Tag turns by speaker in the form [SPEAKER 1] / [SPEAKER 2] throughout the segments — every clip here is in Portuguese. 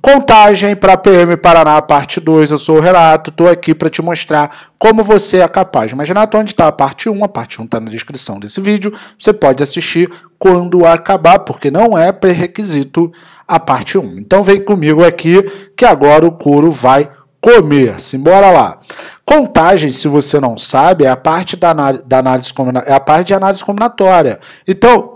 [SPEAKER 1] Contagem para PM Paraná, parte 2. Eu sou o Renato, estou aqui para te mostrar como você é capaz. Imagina onde está a parte 1? A parte 1 está na descrição desse vídeo. Você pode assistir quando acabar, porque não é pré-requisito a parte 1. Então, vem comigo aqui que agora o couro vai comer. Simbora lá. Contagem, se você não sabe, é a parte da, da análise é a parte de análise combinatória. Então,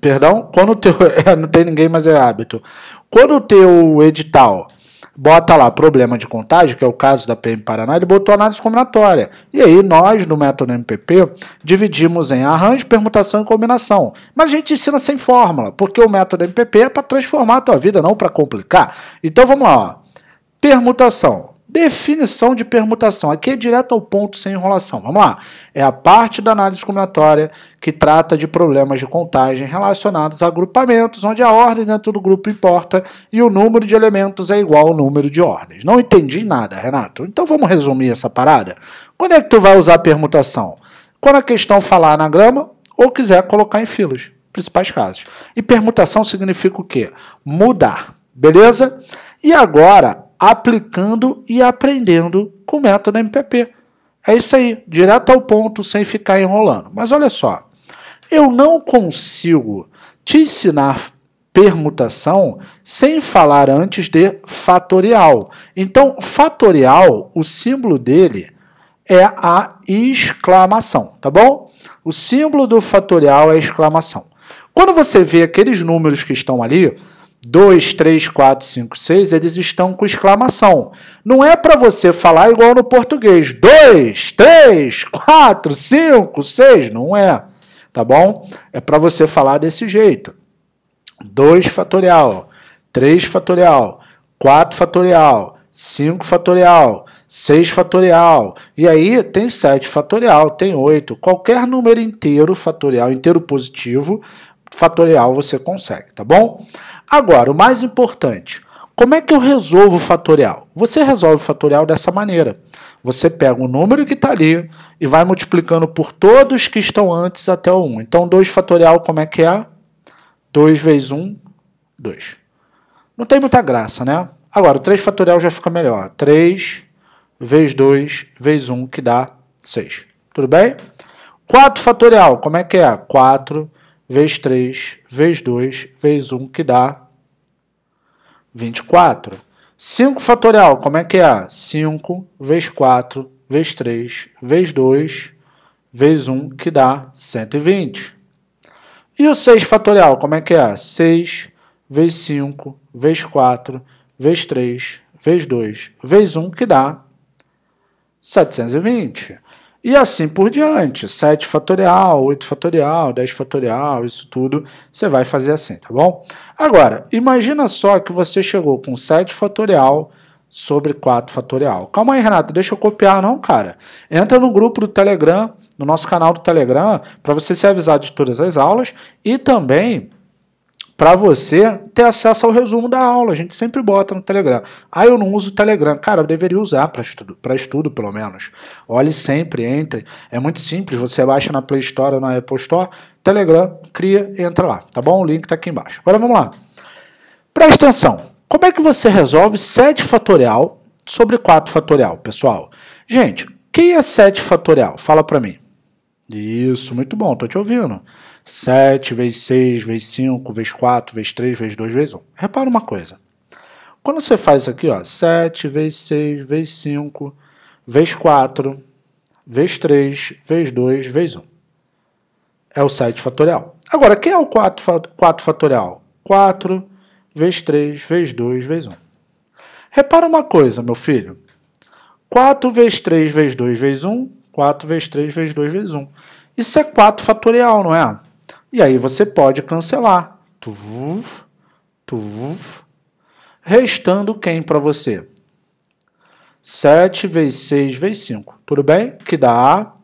[SPEAKER 1] Perdão? Quando o teu. É, não tem ninguém, mas é hábito. Quando o teu edital bota lá problema de contágio, que é o caso da PM Paraná, ele botou análise combinatória. E aí nós, no método MPP, dividimos em arranjo, permutação e combinação. Mas a gente ensina sem fórmula, porque o método MPP é para transformar a tua vida, não para complicar. Então vamos lá. Ó. Permutação. Definição de permutação. Aqui é direto ao ponto sem enrolação. Vamos lá. É a parte da análise combinatória que trata de problemas de contagem relacionados a agrupamentos, onde a ordem dentro do grupo importa e o número de elementos é igual ao número de ordens. Não entendi nada, Renato. Então vamos resumir essa parada. Quando é que tu vai usar a permutação? Quando a questão falar na grama ou quiser colocar em filas, principais casos. E permutação significa o quê? Mudar, beleza? E agora aplicando e aprendendo com o método MPP. É isso aí, direto ao ponto, sem ficar enrolando. Mas olha só, eu não consigo te ensinar permutação sem falar antes de fatorial. Então, fatorial, o símbolo dele é a exclamação, tá bom? O símbolo do fatorial é a exclamação. Quando você vê aqueles números que estão ali, 2, 3, 4, 5, 6, eles estão com exclamação. Não é para você falar igual no português. 2, 3, 4, 5, 6. Não é. Tá bom? É para você falar desse jeito. 2 fatorial, 3 fatorial, 4 fatorial, 5 fatorial, 6 fatorial. E aí tem 7 fatorial, tem 8. Qualquer número inteiro, fatorial, inteiro positivo, fatorial você consegue, tá bom? Agora, o mais importante, como é que eu resolvo o fatorial? Você resolve o fatorial dessa maneira. Você pega o número que está ali e vai multiplicando por todos que estão antes até o 1. Então, 2 fatorial, como é que é? 2 vezes 1, 2. Não tem muita graça, né? Agora, o 3 fatorial já fica melhor. 3 vezes 2 vezes 1, que dá 6. Tudo bem? 4 fatorial, como é que é? 4 vezes 3, vezes 2, vezes 1, que dá 24. 5 fatorial, como é que é? 5 vezes 4, vezes 3, vezes 2, vezes 1, que dá 120. E o 6 fatorial, como é que é? 6 vezes 5, vezes 4, vezes 3, vezes 2, vezes 1, que dá 720. E assim por diante, 7 fatorial, 8 fatorial, 10 fatorial, isso tudo você vai fazer assim, tá bom? Agora, imagina só que você chegou com 7 fatorial sobre 4 fatorial. Calma aí, Renato, deixa eu copiar não, cara. Entra no grupo do Telegram, no nosso canal do Telegram, para você ser avisado de todas as aulas e também para você ter acesso ao resumo da aula. A gente sempre bota no Telegram. Ah, eu não uso o Telegram. Cara, eu deveria usar para estudo, para estudo pelo menos. Olhe sempre, entre. É muito simples, você baixa na Play Store ou na Apple Store, Telegram, cria e entra lá, tá bom? O link tá aqui embaixo. Agora vamos lá. Presta atenção. Como é que você resolve 7 fatorial sobre 4 fatorial, pessoal? Gente, quem é 7 fatorial? Fala para mim. Isso, muito bom, tô te ouvindo. 7 vezes 6 vezes 5 vezes 4 vezes 3 vezes 2 vezes 1. Repara uma coisa. Quando você faz aqui, ó, 7 vezes 6 vezes 5 vezes 4 vezes 3 vezes 2 vezes 1. É o 7 fatorial. Agora, quem é o 4, 4 fatorial? 4 vezes 3 vezes 2 vezes 1. Repara uma coisa, meu filho. 4 vezes 3 vezes 2 vezes 1, 4 vezes 3 vezes 2 vezes 1. Isso é 4 fatorial, não é? E aí você pode cancelar. Tuf, tuf. Restando quem para você? 7 vezes 6 vezes 5. Tudo bem? Que dá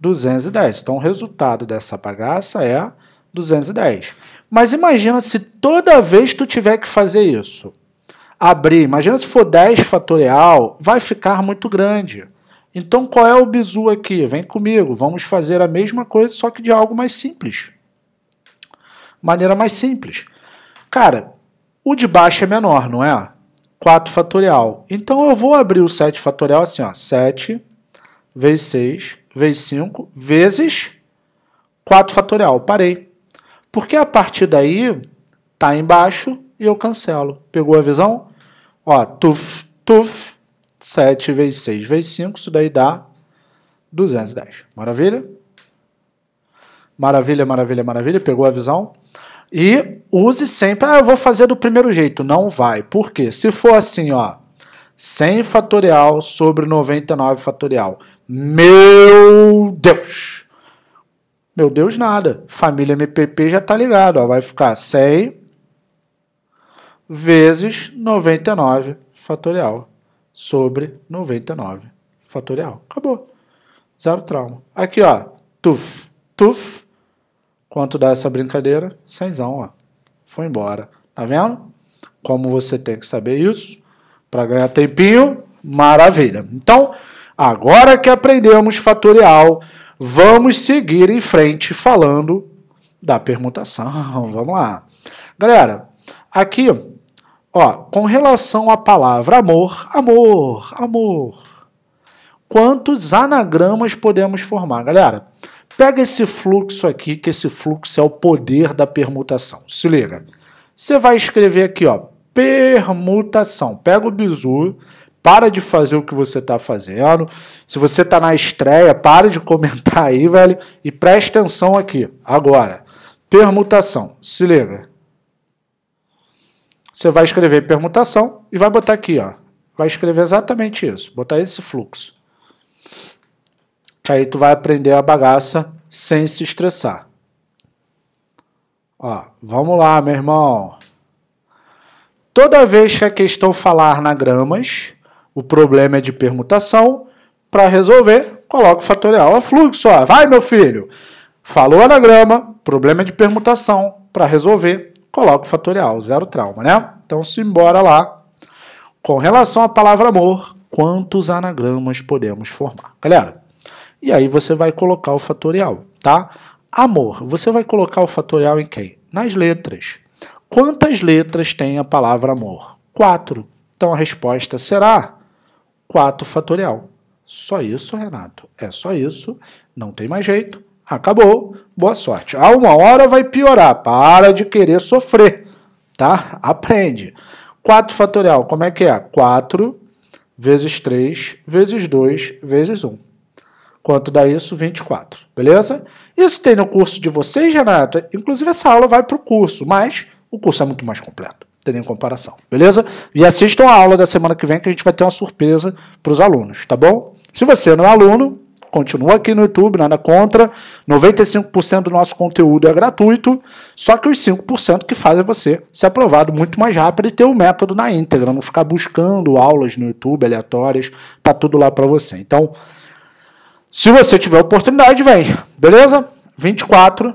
[SPEAKER 1] 210. Então, o resultado dessa bagaça é 210. Mas imagina se toda vez tu tiver que fazer isso. Abrir, imagina se for 10 fatorial, vai ficar muito grande. Então qual é o bizu aqui? Vem comigo, vamos fazer a mesma coisa, só que de algo mais simples. Maneira mais simples. Cara, o de baixo é menor, não é? 4 fatorial. Então eu vou abrir o 7 fatorial assim, ó, 7 vezes 6 vezes 5 vezes 4 fatorial. Parei. Porque a partir daí tá embaixo e eu cancelo. Pegou a visão? Ó, tuf, tuf, 7 vezes 6 vezes 5, isso daí dá 210. Maravilha? Maravilha, maravilha, maravilha. Pegou a visão? E use sempre, ah, eu vou fazer do primeiro jeito. Não vai. Por quê? Se for assim, ó, 100 fatorial sobre 99 fatorial. Meu Deus! Meu Deus, nada. Família MPP já tá ligado, ó, vai ficar 100 vezes 99 fatorial sobre 99 fatorial. Acabou. Zero trauma. Aqui, ó. Tuf, tuf. Quanto dá essa brincadeira? Cenzão, ó. Foi embora. Tá vendo? Como você tem que saber isso para ganhar tempinho, maravilha. Então, agora que aprendemos fatorial, vamos seguir em frente falando da permutação. Vamos lá. Galera, aqui Ó, com relação à palavra amor, amor, amor. Quantos anagramas podemos formar? Galera, pega esse fluxo aqui, que esse fluxo é o poder da permutação. Se liga. Você vai escrever aqui, ó, permutação. Pega o bizu, para de fazer o que você está fazendo. Se você está na estreia, para de comentar aí, velho, e presta atenção aqui, agora. Permutação. Se liga. Você vai escrever permutação e vai botar aqui, ó. Vai escrever exatamente isso, botar esse fluxo. aí tu vai aprender a bagaça sem se estressar. Ó, vamos lá, meu irmão. Toda vez que a questão falar anagramas, o problema é de permutação, para resolver, coloca o fatorial a fluxo. Ó. Vai, meu filho! Falou anagrama, problema é de permutação, para resolver, coloco fatorial, zero trauma, né? Então, simbora lá. Com relação à palavra amor, quantos anagramas podemos formar? Galera, e aí você vai colocar o fatorial, tá? Amor, você vai colocar o fatorial em quem? Nas letras. Quantas letras tem a palavra amor? Quatro. Então a resposta será 4 fatorial. Só isso, Renato. É só isso. Não tem mais jeito. Acabou boa sorte. A uma hora vai piorar, para de querer sofrer, tá? Aprende. 4 fatorial, como é que é? 4 vezes 3 vezes 2 vezes 1. Quanto dá isso? 24, beleza? Isso tem no curso de vocês, Renata. Inclusive, essa aula vai para o curso, mas o curso é muito mais completo tem em comparação, beleza? E assistam a aula da semana que vem que a gente vai ter uma surpresa para os alunos, tá bom? Se você não é aluno, continua aqui no YouTube, nada contra. 95% do nosso conteúdo é gratuito, só que os 5% que fazem você ser aprovado muito mais rápido e ter o método na íntegra, não ficar buscando aulas no YouTube aleatórias, tá tudo lá para você. Então, se você tiver oportunidade, vem, beleza? 24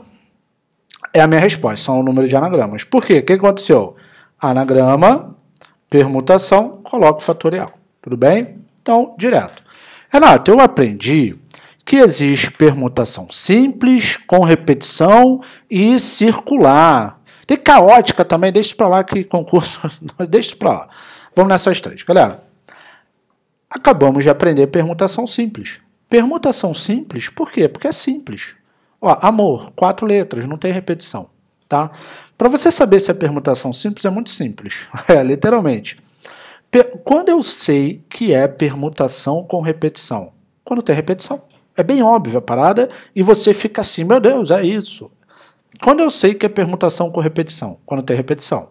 [SPEAKER 1] é a minha resposta, são o número de anagramas. Por quê? O que aconteceu? Anagrama, permutação, coloco fatorial. Tudo bem? Então, direto. Renato, eu aprendi que existe permutação simples, com repetição e circular. Tem caótica também, deixa para lá que concurso, deixa para lá. Vamos nessas três, galera. Acabamos de aprender permutação simples. Permutação simples, por quê? Porque é simples. Ó, amor, quatro letras, não tem repetição, tá? Para você saber se é permutação simples é muito simples, é literalmente. Quando eu sei que é permutação com repetição? Quando tem repetição. É bem óbvia a parada e você fica assim, meu Deus, é isso. Quando eu sei que é permutação com repetição, quando tem repetição.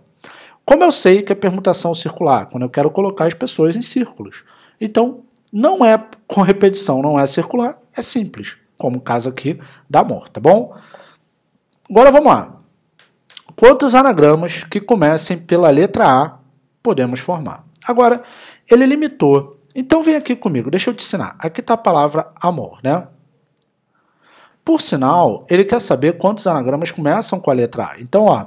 [SPEAKER 1] Como eu sei que é permutação circular, quando eu quero colocar as pessoas em círculos. Então, não é com repetição, não é circular, é simples, como o caso aqui da amor, tá bom? Agora vamos lá. Quantos anagramas que comecem pela letra A podemos formar? Agora, ele limitou então vem aqui comigo, deixa eu te ensinar. Aqui está a palavra amor, né? Por sinal, ele quer saber quantos anagramas começam com a letra A. Então, ó,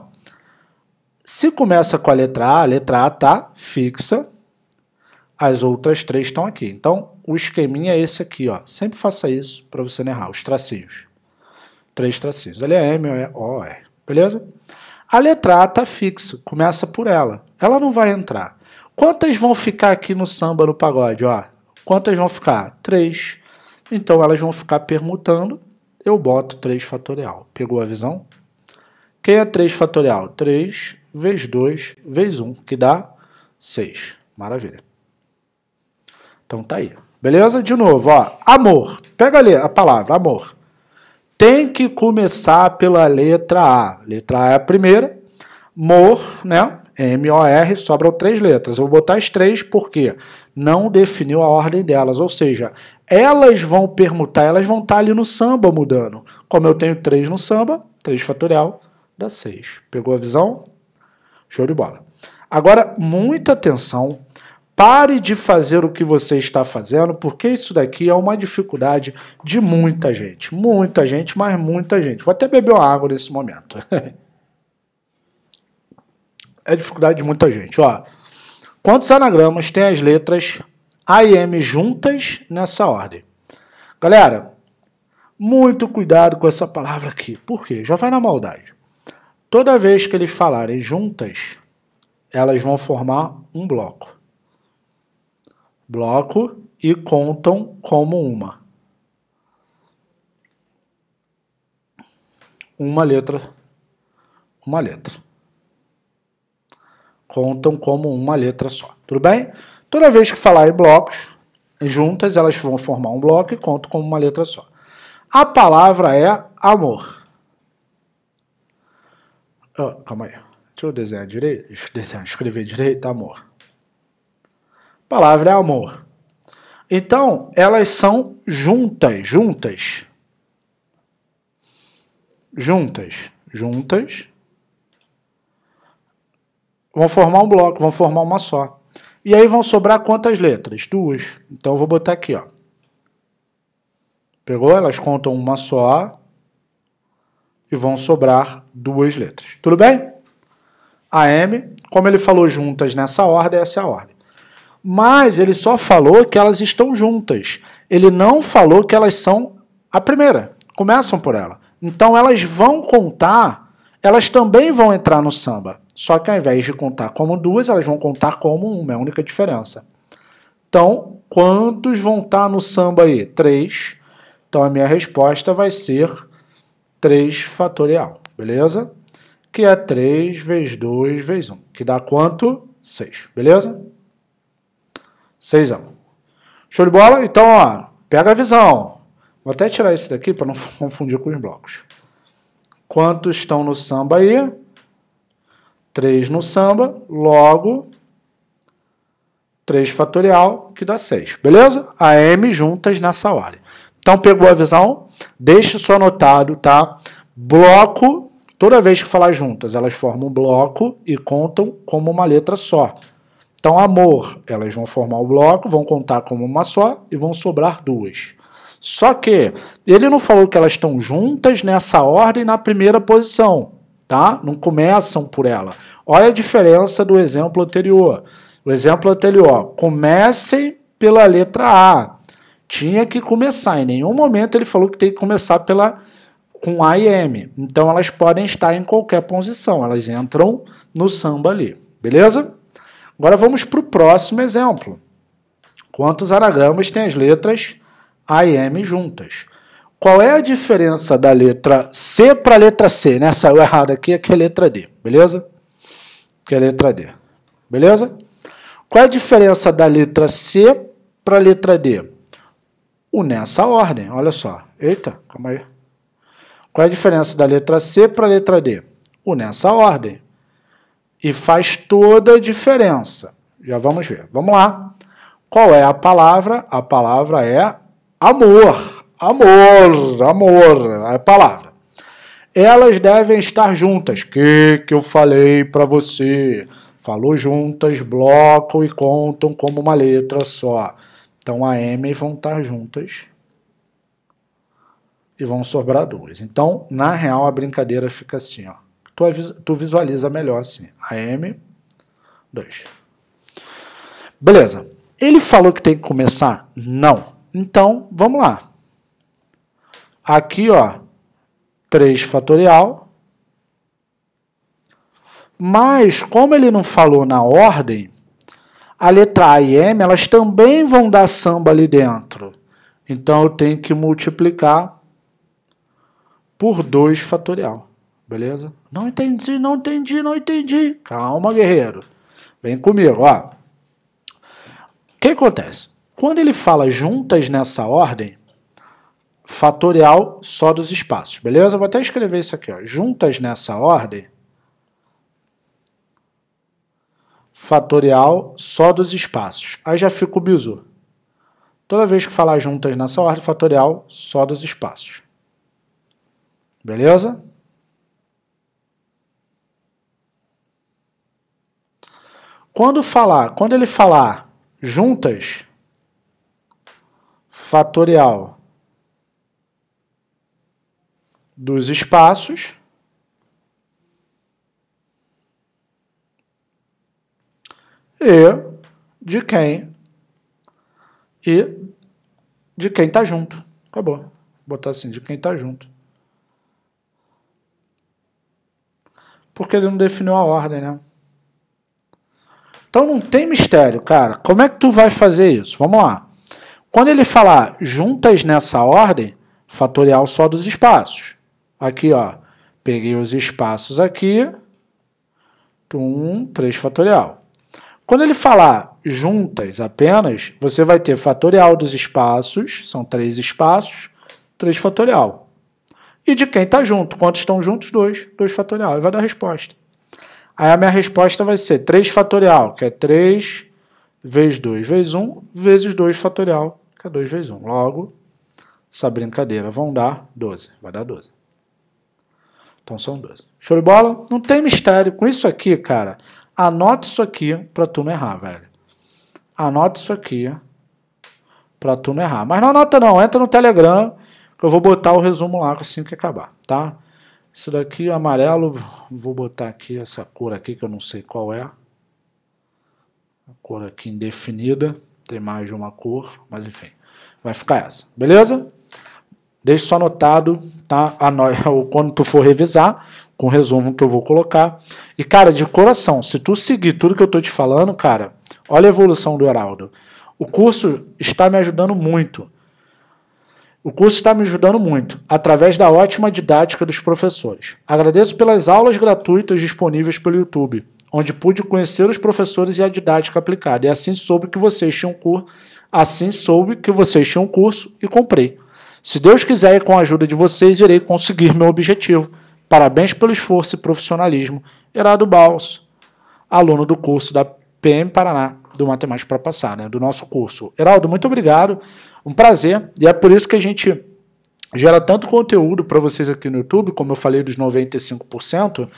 [SPEAKER 1] se começa com a letra A, a letra A está fixa, as outras três estão aqui. Então, o esqueminha é esse aqui, ó. Sempre faça isso para você não errar, os tracinhos. Três tracinhos. Ele é M, é O, R. Beleza? A letra A está fixa, começa por ela. Ela não vai entrar. Quantas vão ficar aqui no samba, no pagode? Ó, quantas vão ficar? Três. Então elas vão ficar permutando. Eu boto 3 fatorial. Pegou a visão? Quem é 3 fatorial? 3 vezes 2 vezes 1, que dá 6. Maravilha. Então tá aí. Beleza? De novo, ó. Amor. Pega ali a palavra, amor. Tem que começar pela letra A. Letra A é a primeira. Mor, né? M-O-R, sobram três letras. Eu vou botar as três porque não definiu a ordem delas, ou seja, elas vão permutar, elas vão estar tá ali no samba mudando. Como eu tenho três no samba, 3 fatorial dá 6. Pegou a visão? Show de bola. Agora, muita atenção. Pare de fazer o que você está fazendo, porque isso daqui é uma dificuldade de muita gente. Muita gente, mas muita gente. Vou até beber uma água nesse momento. é dificuldade de muita gente. Ó, quantos anagramas tem as letras A e M juntas nessa ordem? Galera, muito cuidado com essa palavra aqui. Por quê? Já vai na maldade. Toda vez que eles falarem juntas, elas vão formar um bloco. Bloco e contam como uma. Uma letra, uma letra contam como uma letra só. Tudo bem? Toda vez que falar em blocos, juntas elas vão formar um bloco e contam como uma letra só. A palavra é amor. Oh, calma aí. Deixa eu desenhar direito. Deixa eu escrever direito, amor. A palavra é amor. Então, elas são juntas, juntas. Juntas, juntas vão formar um bloco, vão formar uma só. E aí vão sobrar quantas letras? Duas. Então eu vou botar aqui, ó. Pegou? Elas contam uma só e vão sobrar duas letras. Tudo bem? A M, como ele falou juntas nessa ordem, essa é a ordem. Mas ele só falou que elas estão juntas. Ele não falou que elas são a primeira. Começam por ela. Então elas vão contar elas também vão entrar no samba. Só que ao invés de contar como duas, elas vão contar como uma, é a única diferença. Então, quantos vão estar no samba aí? Três. Então a minha resposta vai ser 3 fatorial, beleza? Que é 3 vezes 2 vezes 1, que dá quanto? 6, beleza? 6 anos. Show de bola? Então, ó, pega a visão. Vou até tirar esse daqui para não confundir com os blocos. Quantos estão no samba aí? Três no samba, logo 3 fatorial, que dá 6. Beleza? A M juntas nessa ordem. Então, pegou a visão? Deixe só anotado, tá? Bloco, toda vez que falar juntas, elas formam um bloco e contam como uma letra só. Então, amor, elas vão formar o bloco, vão contar como uma só e vão sobrar duas. Só que ele não falou que elas estão juntas nessa ordem na primeira posição, tá? Não começam por ela. Olha a diferença do exemplo anterior. O exemplo anterior, comecem pela letra A. Tinha que começar, em nenhum momento ele falou que tem que começar pela com A e M. Então elas podem estar em qualquer posição, elas entram no samba ali, beleza? Agora vamos para o próximo exemplo. Quantos anagramas tem as letras am juntas. Qual é a diferença da letra C para a letra C? Né? Saiu errado aqui, aqui é, é letra D, beleza? Que é letra D, beleza? Qual é a diferença da letra C para a letra D? O nessa ordem, olha só. Eita, calma aí. Qual é a diferença da letra C para a letra D? O nessa ordem. E faz toda a diferença. Já vamos ver. Vamos lá. Qual é a palavra? A palavra é Amor, amor, amor, é a palavra. Elas devem estar juntas. Que que eu falei para você? Falou juntas, blocam e contam como uma letra só. Então a M vão estar juntas e vão sobrar duas. Então, na real, a brincadeira fica assim, ó. Tu, tu visualiza melhor assim. A M, dois. Beleza. Ele falou que tem que começar? Não. Então, vamos lá. Aqui, ó, 3 fatorial. Mas, como ele não falou na ordem, a letra A e M, elas também vão dar samba ali dentro. Então, eu tenho que multiplicar por 2 fatorial. Beleza? Não entendi, não entendi, não entendi. Calma, guerreiro. Vem comigo, ó. O que acontece? Quando ele fala juntas nessa ordem, fatorial só dos espaços, beleza? Vou até escrever isso aqui, ó. juntas nessa ordem, fatorial só dos espaços. Aí já fica o bizu. Toda vez que falar juntas nessa ordem, fatorial só dos espaços. Beleza? Quando falar, quando ele falar juntas, fatorial dos espaços e de quem e de quem está junto. Acabou. Vou botar assim, de quem está junto. Porque ele não definiu a ordem, né? Então não tem mistério, cara. Como é que tu vai fazer isso? Vamos lá. Quando ele falar juntas nessa ordem, fatorial só dos espaços. Aqui, ó, peguei os espaços aqui, 1, 3 fatorial. Quando ele falar juntas apenas, você vai ter fatorial dos espaços, são três espaços, 3 fatorial. E de quem está junto? Quantos estão juntos? 2, 2 fatorial. E vai dar a resposta. Aí a minha resposta vai ser 3 fatorial, que é 3 vezes 2 vezes 1, vezes 2 fatorial, K2 vezes 1. Logo, essa brincadeira vão dar 12. Vai dar 12. Então são 12. Show de bola? Não tem mistério. Com isso aqui, cara, anote isso aqui para tu não errar, velho. Anote isso aqui para tu não errar. Mas não anota não, entra no Telegram que eu vou botar o resumo lá assim que acabar, tá? Isso daqui, é amarelo, vou botar aqui essa cor aqui que eu não sei qual é. A cor aqui indefinida. Tem mais de uma cor, mas enfim. Vai ficar essa, beleza? Deixe só anotado, tá? A no... Quando tu for revisar, com o resumo que eu vou colocar. E, cara, de coração, se tu seguir tudo que eu tô te falando, cara, olha a evolução do Heraldo. O curso está me ajudando muito. O curso está me ajudando muito, através da ótima didática dos professores. Agradeço pelas aulas gratuitas disponíveis pelo YouTube onde pude conhecer os professores e a didática aplicada. E assim soube que vocês tinham curso, assim soube que vocês tinham curso e comprei. Se Deus quiser e com a ajuda de vocês, irei conseguir meu objetivo. Parabéns pelo esforço e profissionalismo. Herado Baus, aluno do curso da PM Paraná, do Matemática para Passar, né, do nosso curso. Heraldo, muito obrigado, um prazer, e é por isso que a gente gera tanto conteúdo para vocês aqui no YouTube, como eu falei dos 95%,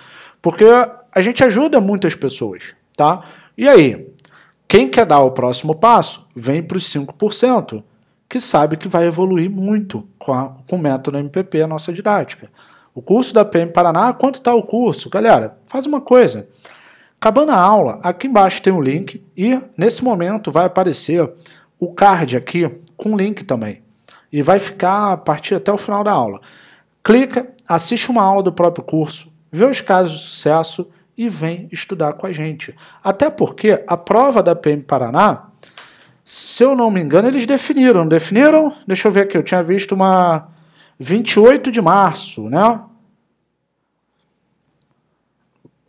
[SPEAKER 1] porque a gente ajuda muitas pessoas, tá? E aí, quem quer dar o próximo passo, vem para os 5%, que sabe que vai evoluir muito com, a, com o método MPP, a nossa didática. O curso da PM Paraná, quanto está o curso? Galera, faz uma coisa. Acabando a aula, aqui embaixo tem o um link e nesse momento vai aparecer o card aqui com link também. E vai ficar a partir até o final da aula. Clica, assiste uma aula do próprio curso, vê os casos de sucesso e vem estudar com a gente. Até porque a prova da PM Paraná, se eu não me engano, eles definiram. Definiram? Deixa eu ver aqui, eu tinha visto uma 28 de março, né?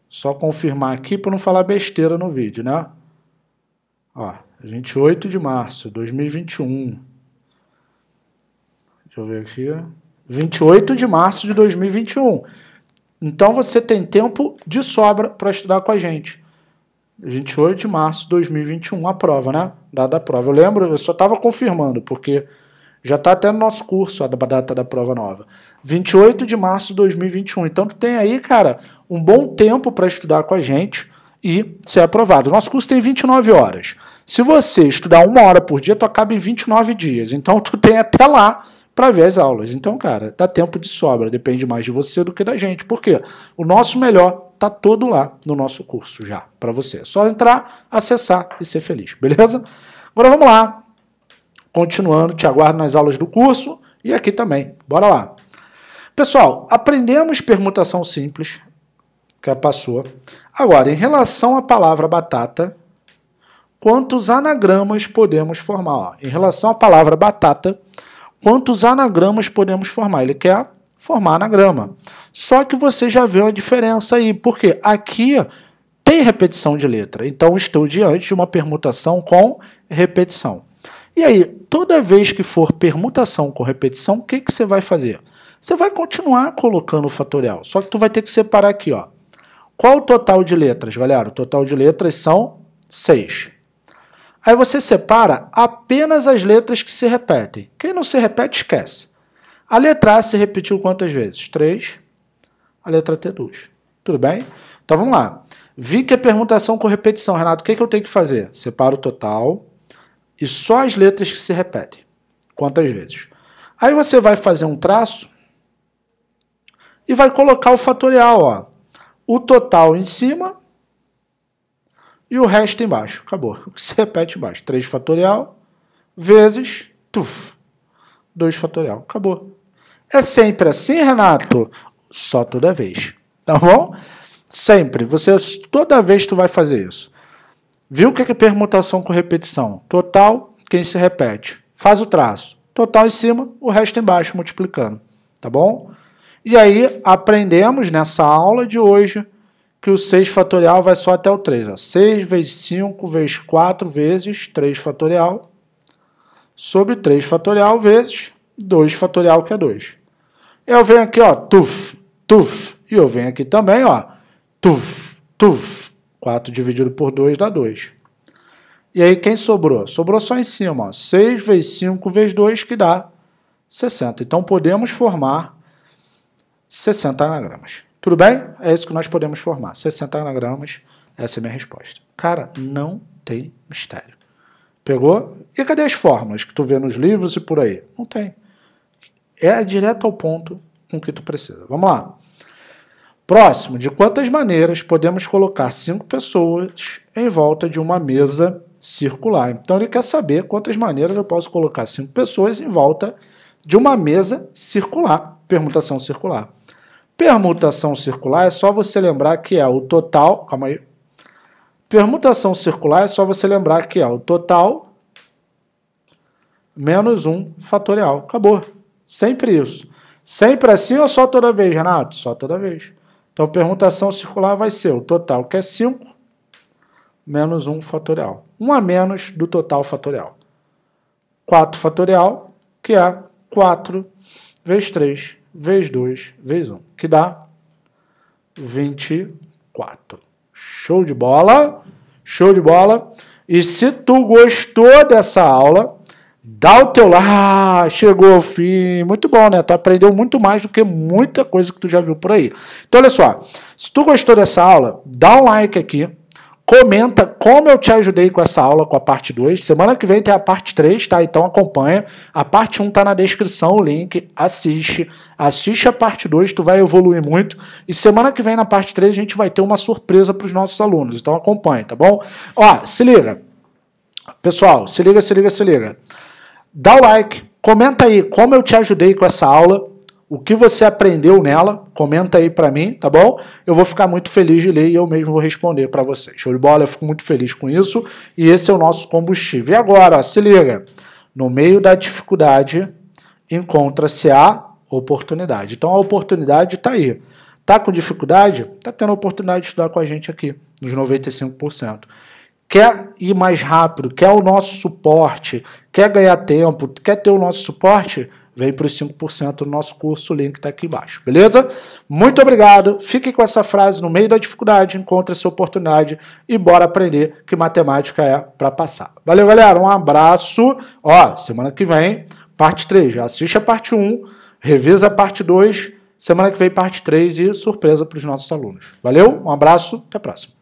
[SPEAKER 1] Só confirmar aqui para não falar besteira no vídeo, né? Ó, 28 de março de 2021. Deixa eu ver aqui. 28 de março de 2021. Então você tem tempo de sobra para estudar com a gente. 28 de março de 2021, a prova, né? Dada a prova. Eu lembro, eu só estava confirmando, porque já está até no nosso curso a data da prova nova. 28 de março de 2021. Então tu tem aí, cara, um bom tempo para estudar com a gente e ser aprovado. Nosso curso tem 29 horas. Se você estudar uma hora por dia, tu acaba em 29 dias. Então tu tem até lá para ver as aulas. Então, cara, dá tempo de sobra, depende mais de você do que da gente. Por quê? O nosso melhor tá todo lá no nosso curso já para você. É só entrar, acessar e ser feliz, beleza? Agora vamos lá. Continuando, te aguardo nas aulas do curso e aqui também. Bora lá. Pessoal, aprendemos permutação simples, que é passou. Agora, em relação à palavra batata, quantos anagramas podemos formar? Ó, em relação à palavra batata, quantos anagramas podemos formar. Ele quer formar anagrama. Só que você já vê uma diferença aí, porque aqui tem repetição de letra. Então, estou diante de uma permutação com repetição. E aí, toda vez que for permutação com repetição, o que, que você vai fazer? Você vai continuar colocando o fatorial, só que tu vai ter que separar aqui, ó. Qual o total de letras, galera? O total de letras são 6. Aí você separa apenas as letras que se repetem. Quem não se repete, esquece. A letra A se repetiu quantas vezes? Três. A letra T, duas. Tudo bem? Então vamos lá. Vi que é permutação com repetição, Renato. O que, é que eu tenho que fazer? Separo o total e só as letras que se repetem. Quantas vezes? Aí você vai fazer um traço e vai colocar o fatorial. Ó. O total em cima e o resto embaixo. Acabou. Se repete embaixo. 3 fatorial vezes tuf, 2 fatorial. Acabou. É sempre assim, Renato? Só toda vez. Tá bom? Sempre. Você, toda vez tu vai fazer isso. Viu o é que é permutação com repetição? Total, quem se repete. Faz o traço. Total em cima, o resto embaixo, multiplicando. Tá bom? E aí, aprendemos nessa aula de hoje que o 6 fatorial vai só até o 3. Ó. 6 vezes 5 vezes 4 vezes 3 fatorial sobre 3 fatorial vezes 2 fatorial, que é 2. Eu venho aqui, ó, tuf, tuf. E eu venho aqui também, ó, tuf, tuf. 4 dividido por 2 dá 2. E aí, quem sobrou? Sobrou só em cima, ó, 6 vezes 5 vezes 2, que dá 60. Então, podemos formar 60 anagramas. Tudo bem? É isso que nós podemos formar. 60 anagramas, essa é a minha resposta. Cara, não tem mistério. Pegou? E cadê as formas que tu vê nos livros e por aí? Não tem. É direto ao ponto com que tu precisa. Vamos lá. Próximo, de quantas maneiras podemos colocar cinco pessoas em volta de uma mesa circular? Então ele quer saber quantas maneiras eu posso colocar cinco pessoas em volta de uma mesa circular, permutação circular. Permutação circular é só você lembrar que é o total. Calma aí. Permutação circular é só você lembrar que é o total menos 1 fatorial. Acabou. Sempre isso. Sempre assim ou só toda vez, Renato? Só toda vez. Então, permutação circular vai ser o total, que é 5, menos 1 fatorial. 1 a menos do total fatorial. 4 fatorial, que é 4 vezes 3, vezes 2, vezes 1 que dá 24. Show de bola! Show de bola! E se tu gostou dessa aula, dá o teu lá, ah, chegou ao fim. Muito bom, né? Tu aprendeu muito mais do que muita coisa que tu já viu por aí. Então, olha só, se tu gostou dessa aula, dá um like aqui Comenta como eu te ajudei com essa aula, com a parte 2. Semana que vem tem a parte 3, tá? Então acompanha. A parte 1 tá na descrição, o link. Assiste. Assiste a parte 2, tu vai evoluir muito. E semana que vem, na parte 3, a gente vai ter uma surpresa para os nossos alunos. Então acompanha, tá bom? Ó, se liga. Pessoal, se liga, se liga, se liga. Dá o like, comenta aí como eu te ajudei com essa aula o que você aprendeu nela, comenta aí para mim, tá bom? Eu vou ficar muito feliz de ler e eu mesmo vou responder para vocês. Show de bola, eu fico muito feliz com isso e esse é o nosso combustível. E agora, ó, se liga, no meio da dificuldade encontra-se a oportunidade. Então a oportunidade está aí. Tá com dificuldade? Tá tendo a oportunidade de estudar com a gente aqui, nos 95% quer ir mais rápido, quer o nosso suporte, quer ganhar tempo, quer ter o nosso suporte, vem para os 5% do nosso curso, o link está aqui embaixo, beleza? Muito obrigado, fique com essa frase no meio da dificuldade, encontre essa oportunidade e bora aprender que matemática é para passar. Valeu, galera, um abraço, ó, semana que vem, parte 3, já assiste a parte 1, revisa a parte 2, semana que vem parte 3 e surpresa para os nossos alunos. Valeu, um abraço, até a próxima.